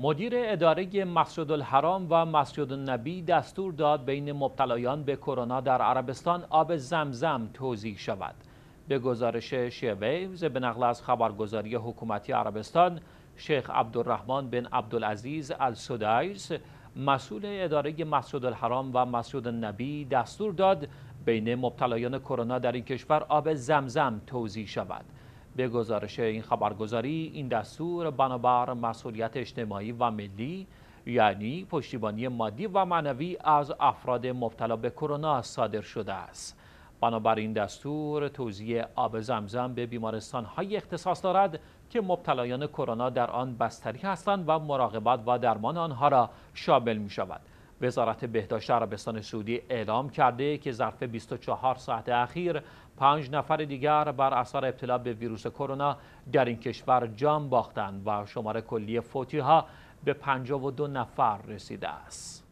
مدیر اداره مسجد الحرام و مسجد النبی دستور داد بین مبتلایان به کرونا در عربستان آب زمزم توضیح شود. به گزارش شیویوز به نقل از خبرگزاری حکومتی عربستان شیخ عبدالرحمن بن عبدالعزیز السودایس مسئول اداره مسجد الحرام و مسجد النبی دستور داد بین مبتلایان کرونا در این کشور آب زمزم توضیح شود. به گزارش این خبرگزاری این دستور بنابر مسئولیت اجتماعی و ملی یعنی پشتیبانی مادی و معنوی از افراد مبتلا به کرونا صادر شده است بنابر این دستور توزیع آب زمزم به بیمارستان های اختصاص دارد که مبتلایان کرونا در آن بستری هستند و مراقبت و درمان آنها را شامل می شود وزارت بهداشت عربستان سعودی اعلام کرده که ظرف 24 ساعت اخیر پنج نفر دیگر بر اثر ابتلا به ویروس کرونا در این کشور جان باختند و شمار کلی فوتی ها به 52 نفر رسیده است.